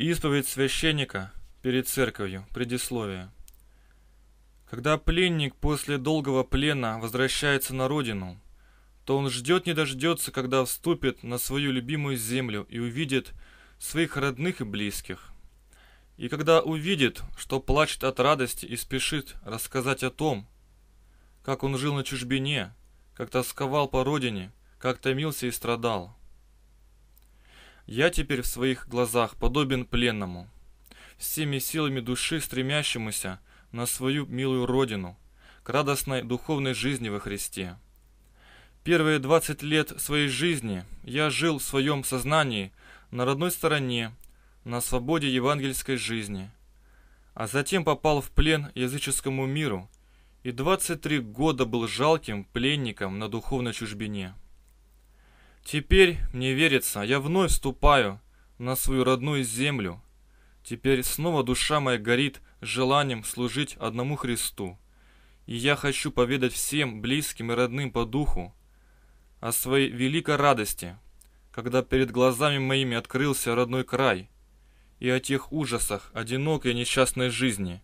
Исповедь священника перед церковью. Предисловие. Когда пленник после долгого плена возвращается на родину, то он ждет не дождется, когда вступит на свою любимую землю и увидит своих родных и близких. И когда увидит, что плачет от радости и спешит рассказать о том, как он жил на чужбине, как тосковал по родине, как томился и страдал – я теперь в своих глазах подобен пленному, всеми силами души стремящемуся на свою милую родину, к радостной духовной жизни во Христе. Первые 20 лет своей жизни я жил в своем сознании на родной стороне, на свободе евангельской жизни, а затем попал в плен языческому миру и 23 года был жалким пленником на духовной чужбине. Теперь мне верится, я вновь ступаю на свою родную землю. Теперь снова душа моя горит желанием служить одному Христу. И я хочу поведать всем близким и родным по духу о своей великой радости, когда перед глазами моими открылся родной край, и о тех ужасах одинокой несчастной жизни,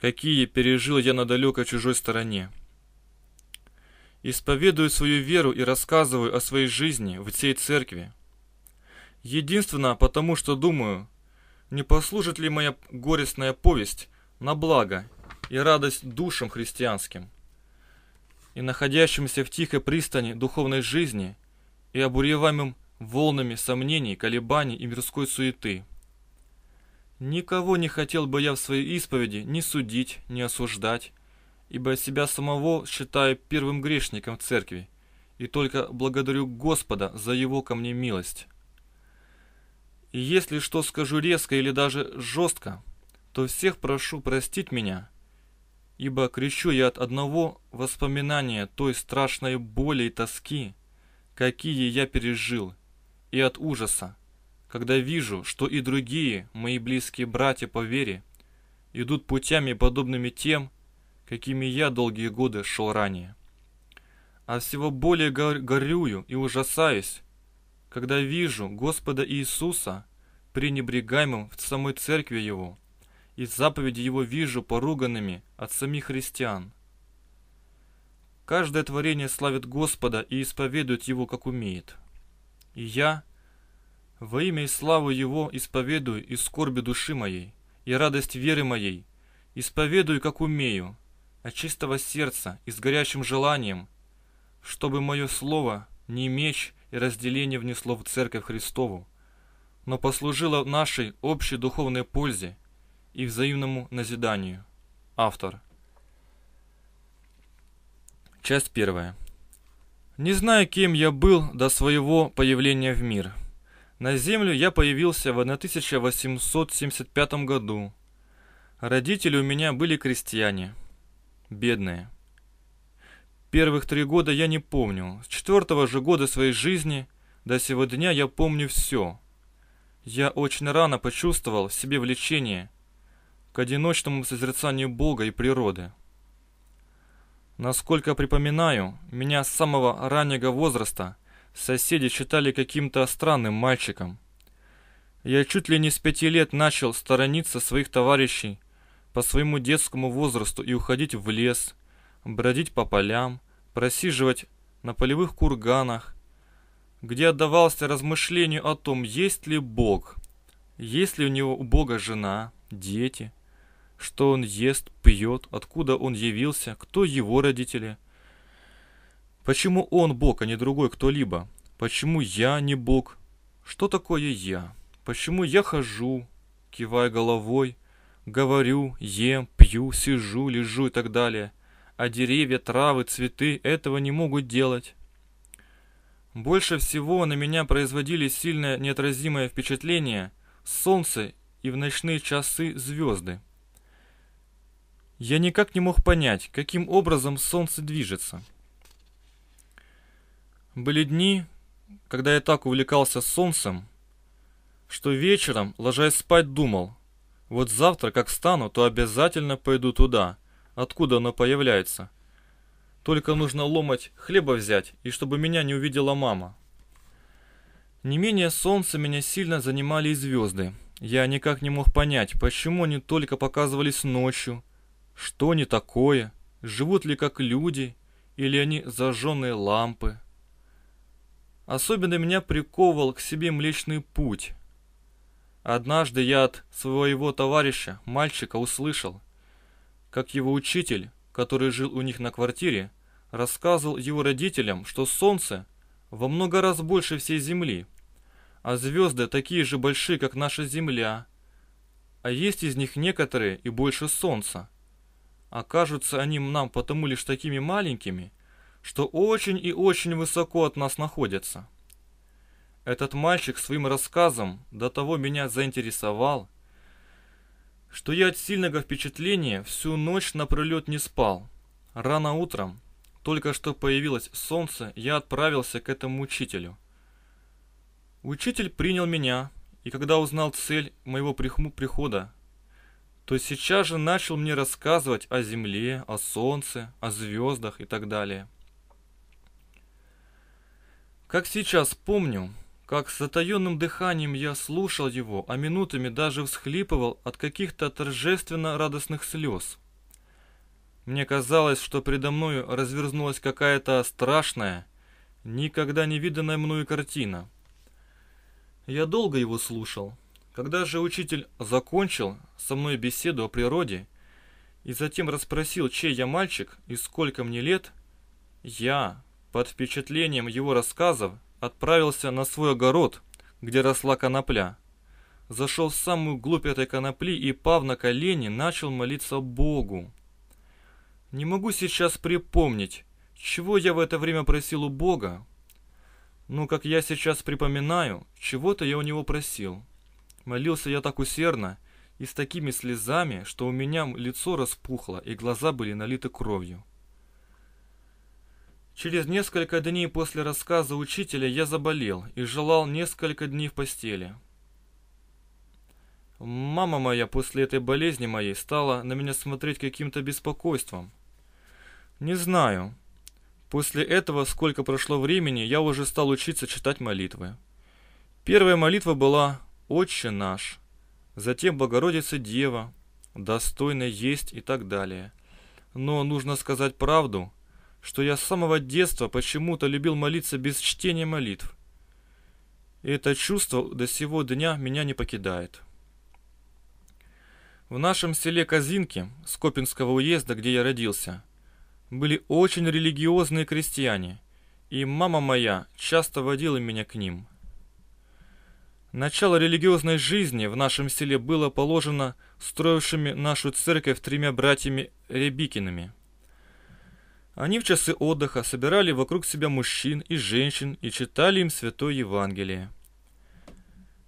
какие пережил я на далекой чужой стороне. Исповедую свою веру и рассказываю о своей жизни в всей церкви. Единственно потому, что думаю, не послужит ли моя горестная повесть на благо и радость душам христианским и находящимся в тихой пристани духовной жизни и обуреваемым волнами сомнений, колебаний и мирской суеты. Никого не хотел бы я в своей исповеди ни судить, ни осуждать, ибо себя самого считаю первым грешником в церкви, и только благодарю Господа за его ко мне милость. если что скажу резко или даже жестко, то всех прошу простить меня, ибо кричу я от одного воспоминания той страшной боли и тоски, какие я пережил, и от ужаса, когда вижу, что и другие мои близкие братья по вере идут путями, подобными тем, какими я долгие годы шел ранее. А всего более гор горюю и ужасаюсь, когда вижу Господа Иисуса, пренебрегаемым в самой церкви Его, и заповеди Его вижу поруганными от самих христиан. Каждое творение славит Господа и исповедует Его, как умеет. И я, во имя и славу Его, исповедую и скорби души моей, и радость веры моей, исповедую, как умею, от чистого сердца и с горячим желанием, чтобы мое слово не меч и разделение внесло в Церковь Христову, но послужило нашей общей духовной пользе и взаимному назиданию. Автор. Часть первая. Не знаю, кем я был до своего появления в мир. На Землю я появился в 1875 году. Родители у меня были крестьяне – бедные. Первых три года я не помню. С четвертого же года своей жизни до сего дня я помню все. Я очень рано почувствовал в себе влечение к одиночному созерцанию Бога и природы. Насколько припоминаю, меня с самого раннего возраста соседи считали каким-то странным мальчиком. Я чуть ли не с пяти лет начал сторониться своих товарищей по своему детскому возрасту и уходить в лес, бродить по полям, просиживать на полевых курганах, где отдавался размышлению о том, есть ли Бог, есть ли у него у Бога жена, дети, что он ест, пьет, откуда он явился, кто его родители, почему он Бог, а не другой кто-либо, почему я не Бог, что такое я, почему я хожу, кивая головой, Говорю, ем, пью, сижу, лежу и так далее. А деревья, травы, цветы этого не могут делать. Больше всего на меня производили сильное неотразимое впечатление солнце и в ночные часы звезды. Я никак не мог понять, каким образом солнце движется. Были дни, когда я так увлекался солнцем, что вечером, ложась спать, думал, вот завтра, как встану, то обязательно пойду туда, откуда оно появляется. Только нужно ломать хлеба взять, и чтобы меня не увидела мама. Не менее солнца меня сильно занимали и звезды. Я никак не мог понять, почему они только показывались ночью, что они такое, живут ли как люди, или они зажженные лампы. Особенно меня приковывал к себе Млечный Путь, Однажды я от своего товарища, мальчика, услышал, как его учитель, который жил у них на квартире, рассказывал его родителям, что Солнце во много раз больше всей Земли, а звезды такие же большие, как наша Земля, а есть из них некоторые и больше Солнца. Окажутся они нам потому лишь такими маленькими, что очень и очень высоко от нас находятся». Этот мальчик своим рассказом до того меня заинтересовал, что я от сильного впечатления всю ночь напролет не спал. Рано утром, только что появилось солнце, я отправился к этому учителю. Учитель принял меня, и когда узнал цель моего прихода, то сейчас же начал мне рассказывать о Земле, о Солнце, о звездах и так далее. Как сейчас помню, как с затаенным дыханием я слушал его, а минутами даже всхлипывал от каких-то торжественно радостных слез. Мне казалось, что предо мною развернулась какая-то страшная, никогда не виданная мною картина. Я долго его слушал. Когда же учитель закончил со мной беседу о природе и затем расспросил, чей я мальчик и сколько мне лет, я, под впечатлением его рассказов, отправился на свой огород, где росла конопля. Зашел в самую глубь этой конопли и, пав на колени, начал молиться Богу. Не могу сейчас припомнить, чего я в это время просил у Бога. но как я сейчас припоминаю, чего-то я у него просил. Молился я так усердно и с такими слезами, что у меня лицо распухло и глаза были налиты кровью. Через несколько дней после рассказа учителя я заболел и желал несколько дней в постели. Мама моя после этой болезни моей стала на меня смотреть каким-то беспокойством. Не знаю. После этого, сколько прошло времени, я уже стал учиться читать молитвы. Первая молитва была «Отче наш», затем «Богородица Дева», «Достойно есть» и так далее. Но нужно сказать правду, что я с самого детства почему-то любил молиться без чтения молитв. И это чувство до сего дня меня не покидает. В нашем селе Казинки, Скопинского уезда, где я родился, были очень религиозные крестьяне, и мама моя часто водила меня к ним. Начало религиозной жизни в нашем селе было положено строившими нашу церковь тремя братьями Рябикинами – они в часы отдыха собирали вокруг себя мужчин и женщин и читали им Святое Евангелие.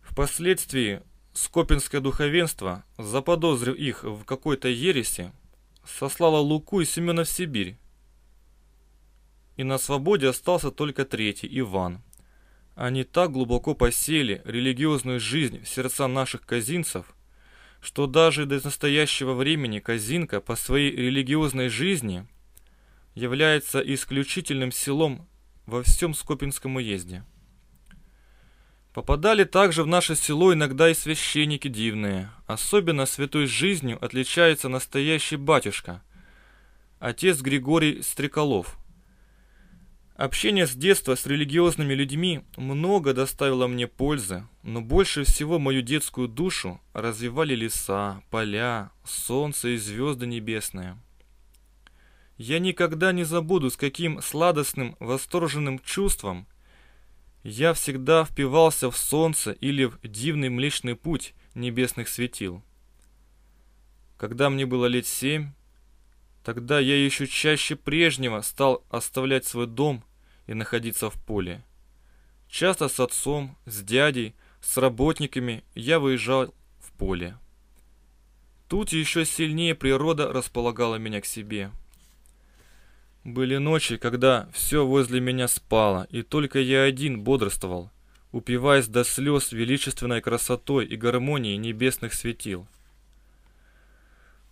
Впоследствии Скопинское духовенство, заподозрив их в какой-то ереси, сослало Луку и Семена в Сибирь. И на свободе остался только третий, Иван. Они так глубоко посели религиозную жизнь в сердца наших казинцев, что даже до настоящего времени казинка по своей религиозной жизни является исключительным селом во всем Скопинском уезде. Попадали также в наше село иногда и священники дивные. Особенно святой жизнью отличается настоящий батюшка, отец Григорий Стреколов. Общение с детства с религиозными людьми много доставило мне пользы, но больше всего мою детскую душу развивали леса, поля, солнце и звезды небесные. Я никогда не забуду, с каким сладостным, восторженным чувством я всегда впивался в солнце или в дивный млечный путь небесных светил. Когда мне было лет семь, тогда я еще чаще прежнего стал оставлять свой дом и находиться в поле. Часто с отцом, с дядей, с работниками я выезжал в поле. Тут еще сильнее природа располагала меня к себе. Были ночи, когда все возле меня спало, и только я один бодрствовал, упиваясь до слез величественной красотой и гармонией небесных светил.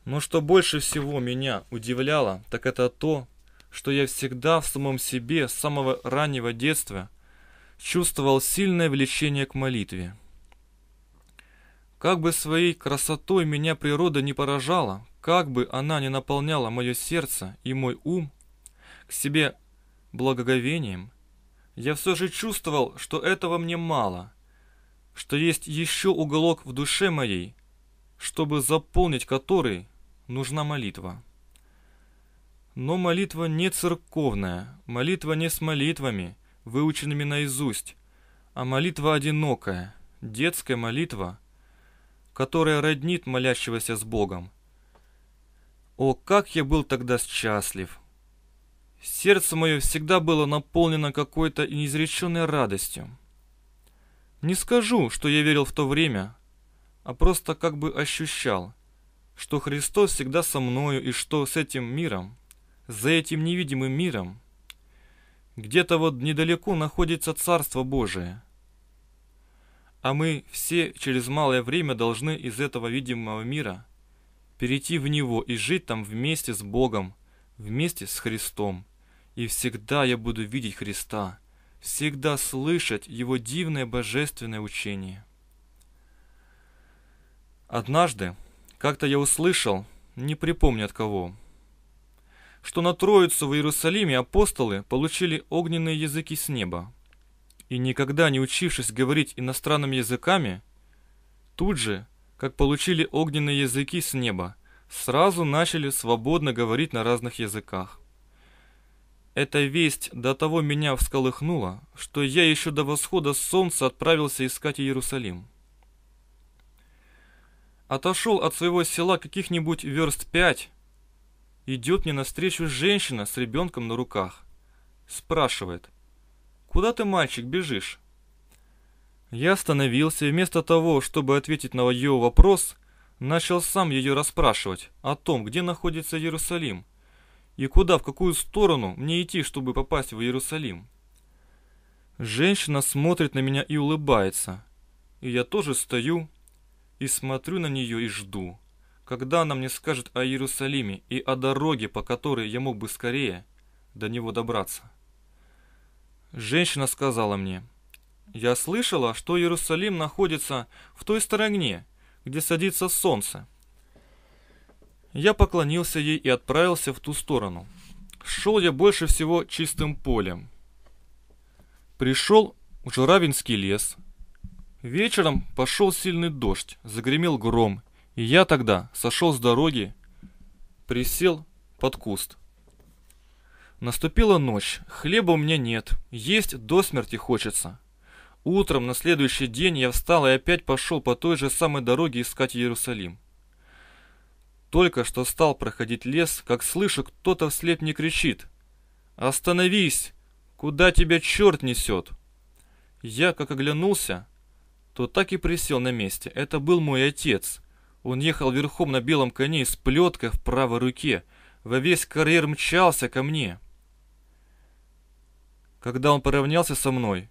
Но что больше всего меня удивляло, так это то, что я всегда в самом себе с самого раннего детства чувствовал сильное влечение к молитве. Как бы своей красотой меня природа не поражала, как бы она не наполняла мое сердце и мой ум – к себе благоговением, я все же чувствовал, что этого мне мало, что есть еще уголок в душе моей, чтобы заполнить который нужна молитва. Но молитва не церковная, молитва не с молитвами, выученными наизусть, а молитва одинокая, детская молитва, которая роднит молящегося с Богом. О, как я был тогда счастлив! Сердце мое всегда было наполнено какой-то неизреченной радостью. Не скажу, что я верил в то время, а просто как бы ощущал, что Христос всегда со мною и что с этим миром, за этим невидимым миром, где-то вот недалеко находится Царство Божие. А мы все через малое время должны из этого видимого мира перейти в него и жить там вместе с Богом, вместе с Христом. И всегда я буду видеть Христа, всегда слышать Его дивное божественное учение. Однажды, как-то я услышал, не припомню от кого, что на Троицу в Иерусалиме апостолы получили огненные языки с неба. И никогда не учившись говорить иностранными языками, тут же, как получили огненные языки с неба, сразу начали свободно говорить на разных языках. Эта весть до того меня всколыхнула, что я еще до восхода солнца отправился искать Иерусалим. Отошел от своего села каких-нибудь верст пять. Идет мне навстречу женщина с ребенком на руках. Спрашивает, «Куда ты, мальчик, бежишь?» Я остановился, и вместо того, чтобы ответить на ее вопрос, начал сам ее расспрашивать о том, где находится Иерусалим – и куда, в какую сторону мне идти, чтобы попасть в Иерусалим? Женщина смотрит на меня и улыбается. И я тоже стою и смотрю на нее и жду, когда она мне скажет о Иерусалиме и о дороге, по которой я мог бы скорее до него добраться. Женщина сказала мне, «Я слышала, что Иерусалим находится в той стороне, где садится солнце». Я поклонился ей и отправился в ту сторону. Шел я больше всего чистым полем. Пришел в Журавинский лес. Вечером пошел сильный дождь, загремел гром, и я тогда сошел с дороги, присел под куст. Наступила ночь, хлеба у меня нет, есть до смерти хочется. Утром на следующий день я встал и опять пошел по той же самой дороге искать Иерусалим. Только что стал проходить лес, как слышу, кто-то вслед мне кричит. «Остановись! Куда тебя черт несет?» Я как оглянулся, то так и присел на месте. Это был мой отец. Он ехал верхом на белом коне с плеткой в правой руке. Во весь карьер мчался ко мне. Когда он поравнялся со мной,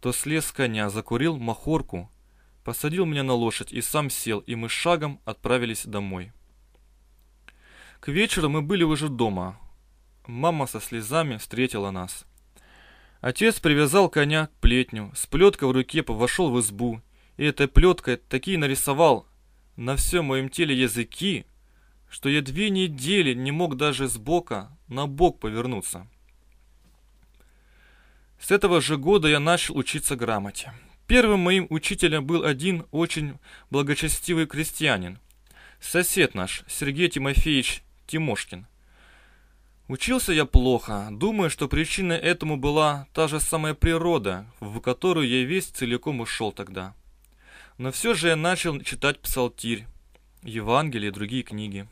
то слез с коня, закурил махорку, посадил меня на лошадь и сам сел, и мы шагом отправились домой. К вечеру мы были уже дома. Мама со слезами встретила нас. Отец привязал коня к плетню, с плеткой в руке вошел в избу. И этой плеткой такие нарисовал на всем моем теле языки, что я две недели не мог даже с бока на бок повернуться. С этого же года я начал учиться грамоте. Первым моим учителем был один очень благочестивый крестьянин. Сосед наш, Сергей Тимофеевич Тимошкин. Учился я плохо, думаю, что причиной этому была та же самая природа, в которую я весь целиком ушел тогда. Но все же я начал читать псалтирь, Евангелие и другие книги.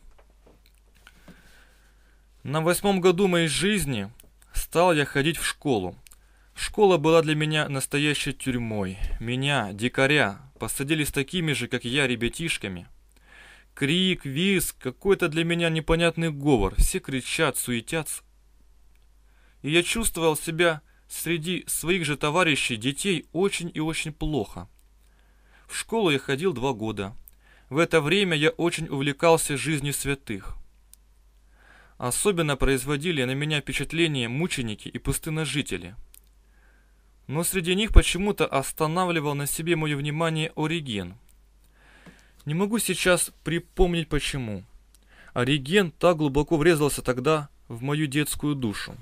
На восьмом году моей жизни стал я ходить в школу. Школа была для меня настоящей тюрьмой. Меня, дикаря, посадили с такими же, как я, ребятишками – Крик, визг, какой-то для меня непонятный говор. Все кричат, суетятся. И я чувствовал себя среди своих же товарищей детей очень и очень плохо. В школу я ходил два года. В это время я очень увлекался жизнью святых. Особенно производили на меня впечатление мученики и пустыножители. Но среди них почему-то останавливал на себе мое внимание Ориген – не могу сейчас припомнить почему. Ориген а так глубоко врезался тогда в мою детскую душу.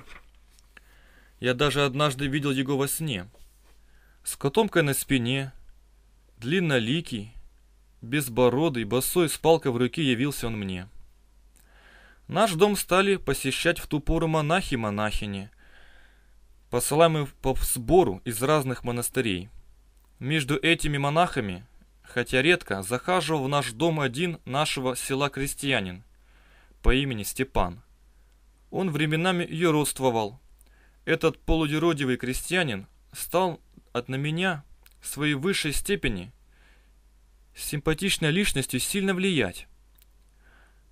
Я даже однажды видел его во сне. С котомкой на спине, длинноликий, безбородый, босой, с палкой в руке явился он мне. Наш дом стали посещать в ту пору монахи монахини, посылаемые по сбору из разных монастырей. Между этими монахами хотя редко захаживал в наш дом один нашего села крестьянин по имени Степан. Он временами ее родствовал. Этот полудеродивый крестьянин стал от на меня в своей высшей степени симпатичной личностью сильно влиять.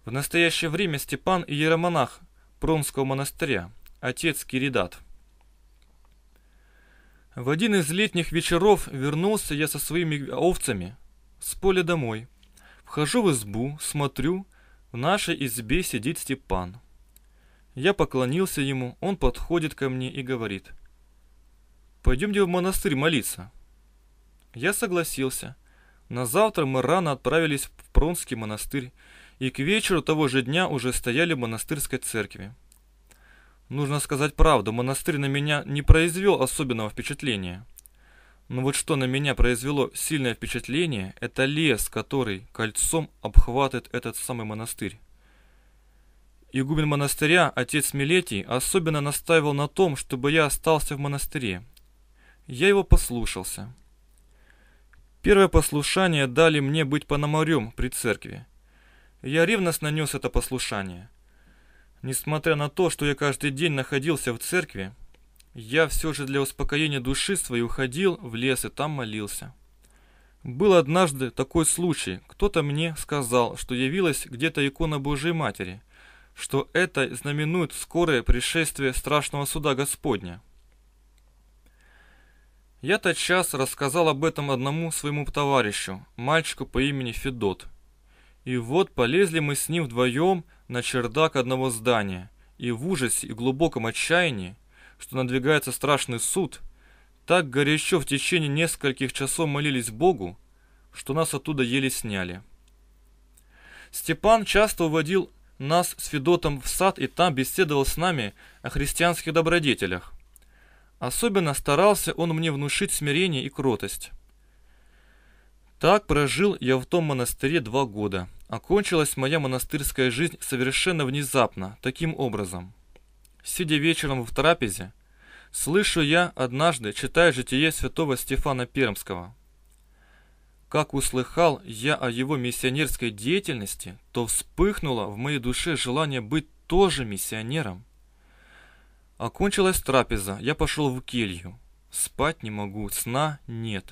В настоящее время Степан и иеромонах Пронского монастыря, отец Киридат. В один из летних вечеров вернулся я со своими овцами с поля домой. Вхожу в избу, смотрю, в нашей избе сидит Степан. Я поклонился ему, он подходит ко мне и говорит. «Пойдемте в монастырь молиться». Я согласился. На завтра мы рано отправились в Пронский монастырь, и к вечеру того же дня уже стояли в монастырской церкви. Нужно сказать правду, монастырь на меня не произвел особенного впечатления. Но ну вот что на меня произвело сильное впечатление, это лес, который кольцом обхватывает этот самый монастырь. Игумен монастыря, отец Милетий, особенно настаивал на том, чтобы я остался в монастыре. Я его послушался. Первое послушание дали мне быть пономарем при церкви. Я ревностно нес это послушание. Несмотря на то, что я каждый день находился в церкви, я все же для успокоения души своей уходил в лес и там молился. Был однажды такой случай. Кто-то мне сказал, что явилась где-то икона Божией Матери, что это знаменует скорое пришествие страшного суда Господня. Я тот час рассказал об этом одному своему товарищу, мальчику по имени Федот. И вот полезли мы с ним вдвоем на чердак одного здания, и в ужасе и глубоком отчаянии что надвигается страшный суд, так горячо в течение нескольких часов молились Богу, что нас оттуда еле сняли. Степан часто уводил нас с Федотом в сад и там беседовал с нами о христианских добродетелях. Особенно старался он мне внушить смирение и кротость. Так прожил я в том монастыре два года. Окончилась моя монастырская жизнь совершенно внезапно, таким образом – сидя вечером в трапезе, слышу я однажды, читая житие святого Стефана Пермского. Как услыхал я о его миссионерской деятельности, то вспыхнуло в моей душе желание быть тоже миссионером. Окончилась трапеза, я пошел в келью. Спать не могу, сна нет.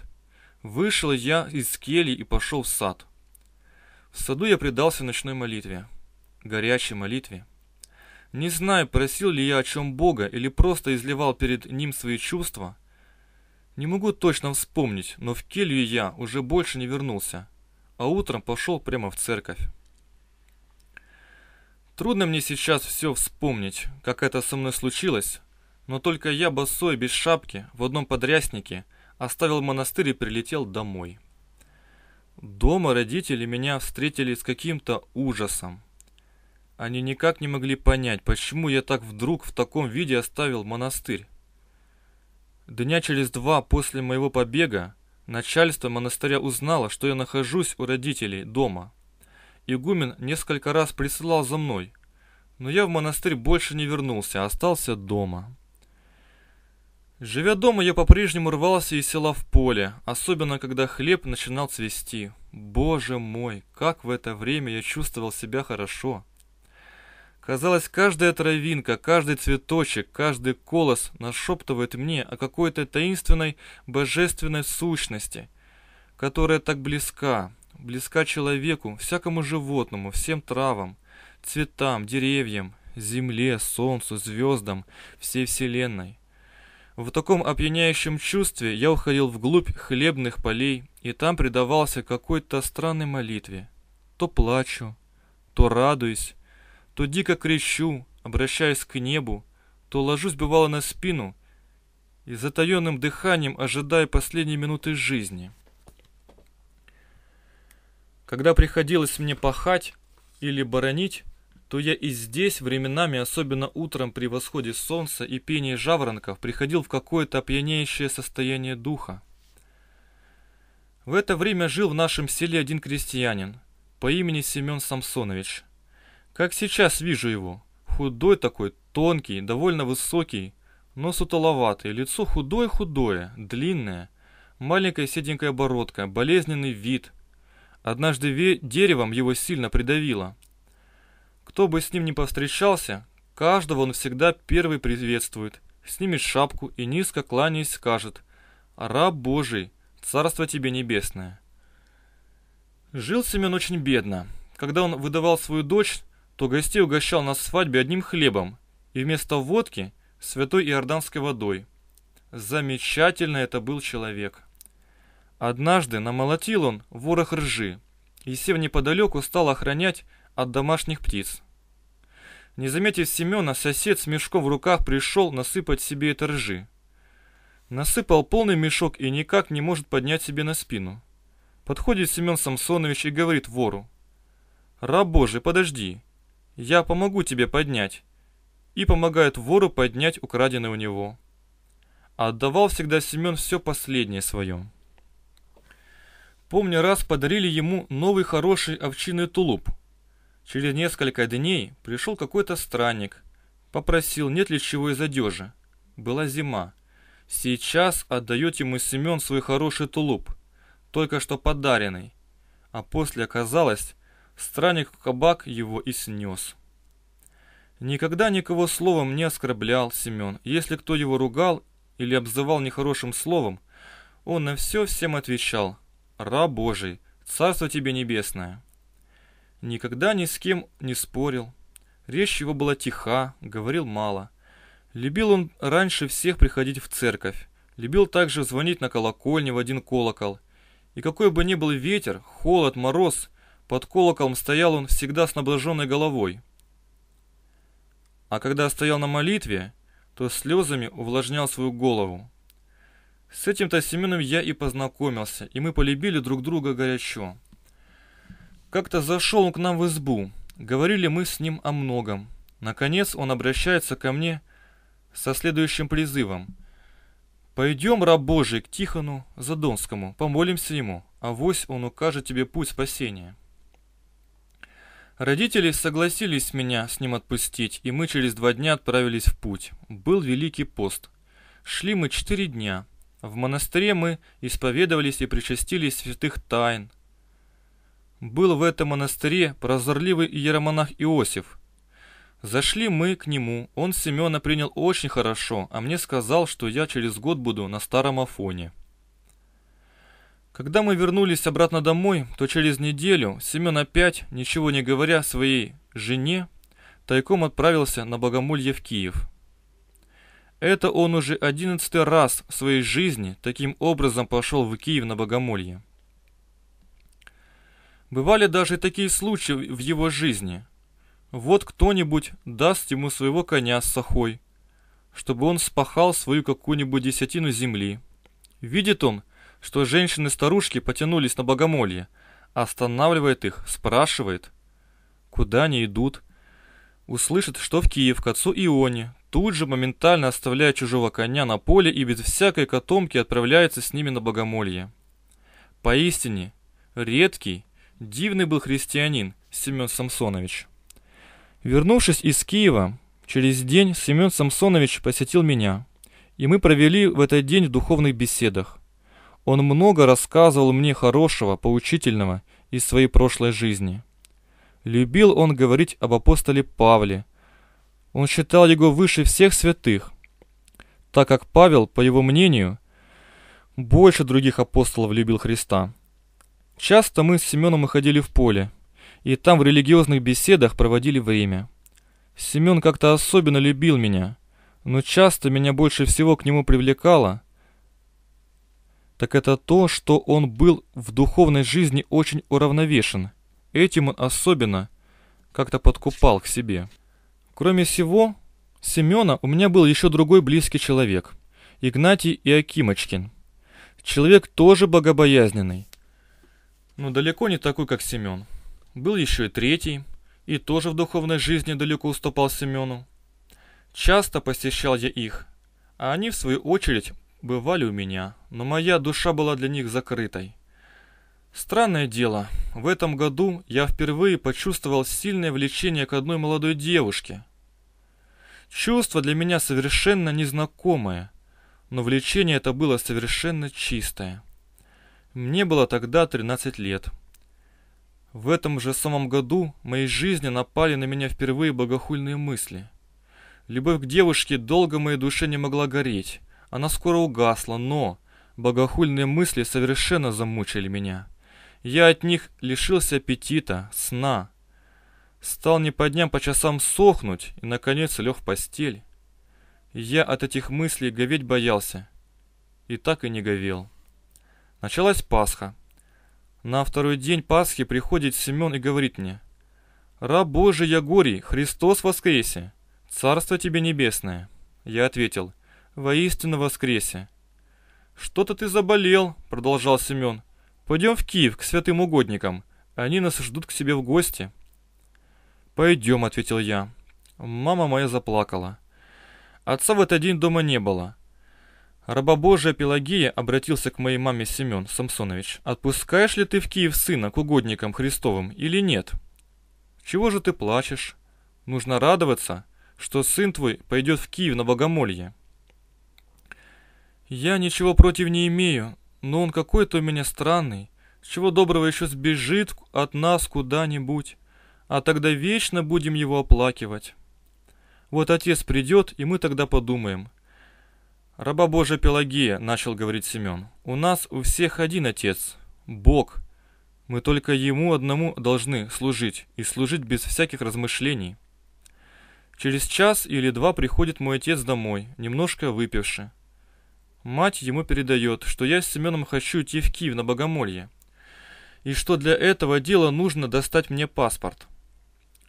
Вышел я из кельи и пошел в сад. В саду я предался ночной молитве, горячей молитве. Не знаю, просил ли я о чем Бога или просто изливал перед Ним свои чувства. Не могу точно вспомнить, но в келью я уже больше не вернулся, а утром пошел прямо в церковь. Трудно мне сейчас все вспомнить, как это со мной случилось, но только я босой, без шапки, в одном подряснике, оставил монастырь и прилетел домой. Дома родители меня встретили с каким-то ужасом. Они никак не могли понять, почему я так вдруг в таком виде оставил монастырь. Дня через два после моего побега начальство монастыря узнало, что я нахожусь у родителей дома. Игумен несколько раз присылал за мной, но я в монастырь больше не вернулся, а остался дома. Живя дома, я по-прежнему рвался и села в поле, особенно когда хлеб начинал цвести. Боже мой, как в это время я чувствовал себя хорошо. Казалось, каждая травинка, каждый цветочек, каждый колос нашептывает мне о какой-то таинственной божественной сущности, которая так близка, близка человеку, всякому животному, всем травам, цветам, деревьям, земле, солнцу, звездам, всей вселенной. В таком опьяняющем чувстве я уходил вглубь хлебных полей и там предавался какой-то странной молитве. То плачу, то радуюсь, то дико крещу, обращаясь к небу, то ложусь бывало на спину и затаенным дыханием ожидая последние минуты жизни. Когда приходилось мне пахать или боронить, то я и здесь временами, особенно утром при восходе солнца и пении жаворонков, приходил в какое-то опьяняющее состояние духа. В это время жил в нашем селе один крестьянин по имени Семен Самсонович – как сейчас вижу его. Худой такой, тонкий, довольно высокий, нос утоловатый, лицо худое-худое, длинное, маленькая седенькая бородка, болезненный вид. Однажды деревом его сильно придавило. Кто бы с ним ни повстречался, каждого он всегда первый приветствует, снимет шапку и низко кланяясь скажет «Раб Божий, царство тебе небесное». Жил Семен очень бедно. Когда он выдавал свою дочь, то гостей угощал на свадьбе одним хлебом и вместо водки святой иорданской водой. Замечательный это был человек. Однажды намолотил он ворох ржи и, сев неподалеку, стал охранять от домашних птиц. Не заметив Семена, сосед с мешком в руках пришел насыпать себе это ржи. Насыпал полный мешок и никак не может поднять себе на спину. Подходит Семен Самсонович и говорит вору. «Раб Божий, подожди, я помогу тебе поднять. И помогает вору поднять украденное у него. А отдавал всегда Семен все последнее свое. Помню, раз подарили ему новый хороший овчиный тулуп. Через несколько дней пришел какой-то странник. Попросил, нет ли чего из одежи. Была зима. Сейчас отдает ему Семен свой хороший тулуп, только что подаренный. А после оказалось, Странник кабак его и снес. Никогда никого словом не оскорблял Семен. Если кто его ругал или обзывал нехорошим словом, он на все всем отвечал «Ра Божий, царство тебе небесное». Никогда ни с кем не спорил. Речь его была тиха, говорил мало. Любил он раньше всех приходить в церковь. Любил также звонить на колокольне в один колокол. И какой бы ни был ветер, холод, мороз – под колоколом стоял он всегда с наблаженной головой. А когда стоял на молитве, то слезами увлажнял свою голову. С этим-то Семеном я и познакомился, и мы полюбили друг друга горячо. Как-то зашел он к нам в избу, говорили мы с ним о многом. Наконец он обращается ко мне со следующим призывом. «Пойдем, раб Божий, к Тихону Задонскому, помолимся ему, а вось он укажет тебе путь спасения». Родители согласились меня с ним отпустить, и мы через два дня отправились в путь. Был Великий пост. Шли мы четыре дня. В монастыре мы исповедовались и причастились святых тайн. Был в этом монастыре прозорливый иеромонах Иосиф. Зашли мы к нему, он Семена принял очень хорошо, а мне сказал, что я через год буду на старом Афоне. Когда мы вернулись обратно домой, то через неделю Семен опять, ничего не говоря своей жене, тайком отправился на Богомолье в Киев. Это он уже одиннадцатый раз в своей жизни таким образом пошел в Киев на Богомолье. Бывали даже такие случаи в его жизни. Вот кто-нибудь даст ему своего коня с сахой, чтобы он спахал свою какую-нибудь десятину земли. Видит он, что женщины-старушки потянулись на богомолье, останавливает их, спрашивает, куда они идут. Услышит, что в Киев к отцу Ионе, тут же моментально оставляя чужого коня на поле и без всякой котомки отправляется с ними на богомолье. Поистине, редкий, дивный был христианин Семен Самсонович. Вернувшись из Киева, через день Семен Самсонович посетил меня, и мы провели в этот день в духовных беседах. Он много рассказывал мне хорошего, поучительного из своей прошлой жизни. Любил он говорить об апостоле Павле. Он считал его выше всех святых, так как Павел, по его мнению, больше других апостолов любил Христа. Часто мы с Семеном выходили в поле, и там в религиозных беседах проводили время. Семен как-то особенно любил меня, но часто меня больше всего к нему привлекало – так это то, что он был в духовной жизни очень уравновешен. Этим он особенно как-то подкупал к себе. Кроме всего, Семена у меня был еще другой близкий человек – Игнатий Иакимочкин. Человек тоже богобоязненный, но далеко не такой, как Семен. Был еще и третий, и тоже в духовной жизни далеко уступал Семену. Часто посещал я их, а они, в свою очередь, бывали у меня, но моя душа была для них закрытой. Странное дело, в этом году я впервые почувствовал сильное влечение к одной молодой девушке. Чувство для меня совершенно незнакомое, но влечение это было совершенно чистое. Мне было тогда 13 лет. В этом же самом году в моей жизни напали на меня впервые богохульные мысли. Любовь к девушке долго моей душе не могла гореть, она скоро угасла, но... Богохульные мысли совершенно замучили меня. Я от них лишился аппетита, сна. Стал не по дням, по часам сохнуть и, наконец, лег в постель. Я от этих мыслей говеть боялся. И так и не говел. Началась Пасха. На второй день Пасхи приходит Семен и говорит мне, «Раб Божий я Горий, Христос воскресе! Царство тебе небесное!» Я ответил, воистину воскресе. «Что-то ты заболел», — продолжал Семен. «Пойдем в Киев к святым угодникам. Они нас ждут к себе в гости». «Пойдем», — ответил я. Мама моя заплакала. Отца в этот день дома не было. Раба Божия Пелагея обратился к моей маме Семен Самсонович. «Отпускаешь ли ты в Киев сына к угодникам Христовым или нет?» «Чего же ты плачешь? Нужно радоваться, что сын твой пойдет в Киев на богомолье». Я ничего против не имею, но он какой-то у меня странный. Чего доброго еще сбежит от нас куда-нибудь, а тогда вечно будем его оплакивать. Вот отец придет, и мы тогда подумаем. Раба Божия Пелагея, начал говорить Семен, у нас у всех один отец, Бог. Мы только ему одному должны служить, и служить без всяких размышлений. Через час или два приходит мой отец домой, немножко выпивший. Мать ему передает, что я с Семеном хочу идти в Киев на Богомолье, и что для этого дела нужно достать мне паспорт.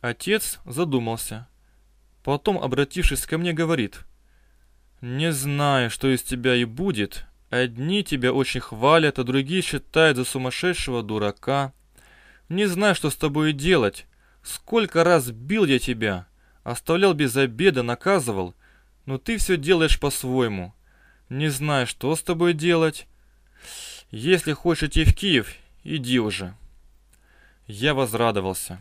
Отец задумался. Потом, обратившись ко мне, говорит, «Не знаю, что из тебя и будет. Одни тебя очень хвалят, а другие считают за сумасшедшего дурака. Не знаю, что с тобой делать. Сколько раз бил я тебя, оставлял без обеда, наказывал, но ты все делаешь по-своему». Не знаю, что с тобой делать. Если хочешь идти в Киев, иди уже. Я возрадовался.